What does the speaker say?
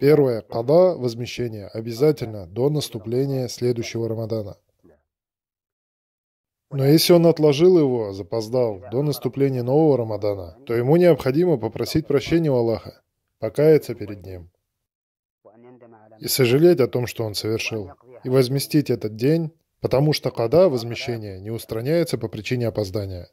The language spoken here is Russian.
Первое. Када, возмещение, обязательно до наступления следующего Рамадана. Но если он отложил его, запоздал, до наступления нового Рамадана, то ему необходимо попросить прощения у Аллаха, покаяться перед ним и сожалеть о том, что он совершил, и возместить этот день, потому что када возмещение не устраняется по причине опоздания.